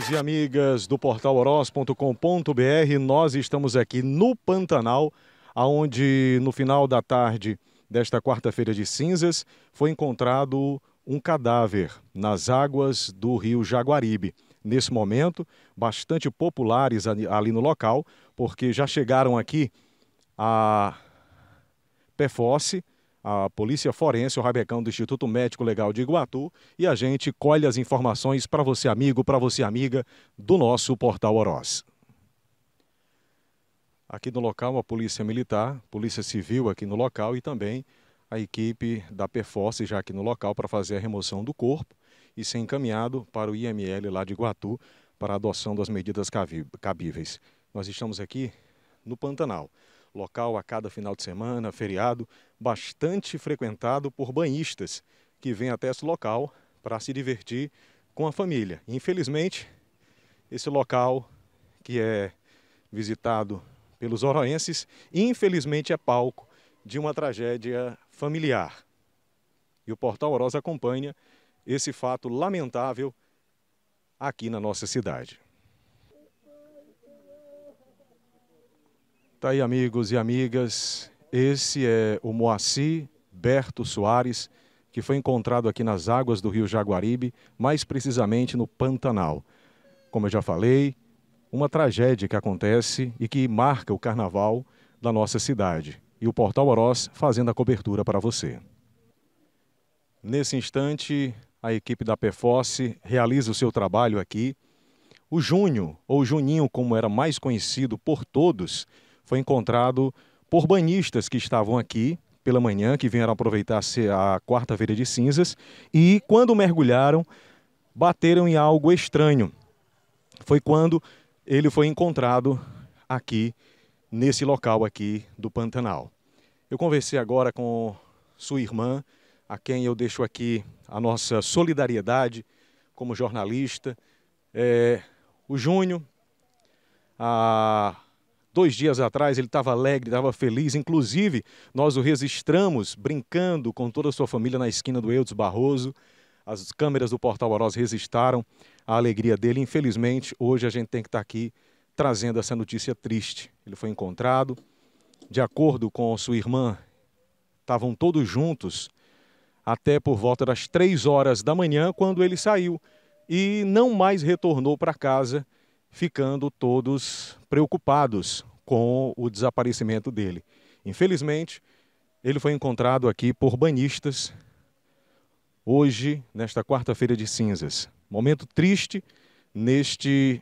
Amigos e amigas do portal oroz.com.br, nós estamos aqui no Pantanal, aonde no final da tarde desta quarta-feira de cinzas foi encontrado um cadáver nas águas do rio Jaguaribe. Nesse momento, bastante populares ali no local, porque já chegaram aqui a Fosse, a Polícia Forense, o Rabecão do Instituto Médico Legal de Iguatu, e a gente colhe as informações para você, amigo, para você, amiga, do nosso portal Oroz. Aqui no local, a Polícia Militar, Polícia Civil aqui no local e também a equipe da Perforce já aqui no local para fazer a remoção do corpo e ser encaminhado para o IML lá de Iguatu para a adoção das medidas cabíveis. Nós estamos aqui no Pantanal local a cada final de semana, feriado, bastante frequentado por banhistas que vêm até esse local para se divertir com a família. Infelizmente, esse local que é visitado pelos oroenses, infelizmente é palco de uma tragédia familiar. E o Portal Orosa acompanha esse fato lamentável aqui na nossa cidade. Tá aí, amigos e amigas. Esse é o Moacir Berto Soares, que foi encontrado aqui nas águas do rio Jaguaribe, mais precisamente no Pantanal. Como eu já falei, uma tragédia que acontece e que marca o carnaval da nossa cidade. E o Portal Oroz fazendo a cobertura para você. Nesse instante, a equipe da PFOSSE realiza o seu trabalho aqui. O Júnior, ou Juninho, como era mais conhecido por todos, foi encontrado por banhistas que estavam aqui pela manhã, que vieram aproveitar a quarta-feira de cinzas, e quando mergulharam, bateram em algo estranho. Foi quando ele foi encontrado aqui, nesse local aqui do Pantanal. Eu conversei agora com sua irmã, a quem eu deixo aqui a nossa solidariedade como jornalista, é, o Júnior, a Dois dias atrás ele estava alegre, estava feliz. Inclusive, nós o registramos brincando com toda a sua família na esquina do Eudes Barroso. As câmeras do Portal Oroz registraram a alegria dele. Infelizmente, hoje a gente tem que estar tá aqui trazendo essa notícia triste. Ele foi encontrado. De acordo com sua irmã, estavam todos juntos até por volta das três horas da manhã, quando ele saiu e não mais retornou para casa ficando todos preocupados com o desaparecimento dele. Infelizmente, ele foi encontrado aqui por banhistas hoje, nesta quarta-feira de cinzas. Momento triste neste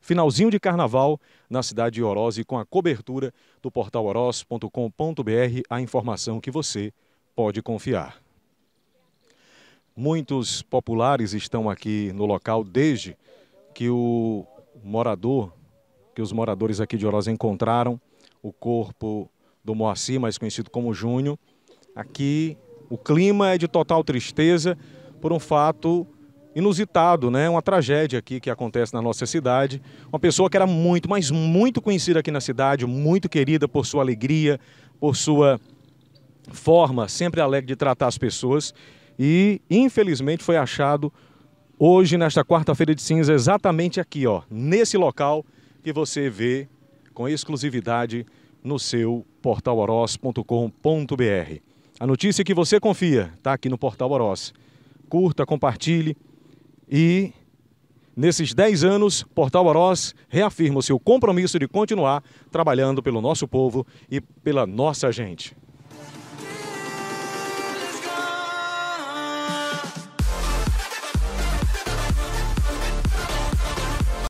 finalzinho de carnaval na cidade de Oroz e com a cobertura do portal oroz.com.br, a informação que você pode confiar. Muitos populares estão aqui no local desde que o morador, que os moradores aqui de Oroz encontraram, o corpo do Moacir, mais conhecido como Júnior. Aqui o clima é de total tristeza por um fato inusitado, né? Uma tragédia aqui que acontece na nossa cidade. Uma pessoa que era muito, mas muito conhecida aqui na cidade, muito querida por sua alegria, por sua forma sempre alegre de tratar as pessoas e infelizmente foi achado Hoje, nesta quarta-feira de cinza, exatamente aqui, ó, nesse local que você vê com exclusividade no seu portal portaloros.com.br. A notícia que você confia está aqui no Portal Oroz. Curta, compartilhe e Nesses 10 anos, Portal Oroz reafirma o seu compromisso de continuar trabalhando pelo nosso povo e pela nossa gente.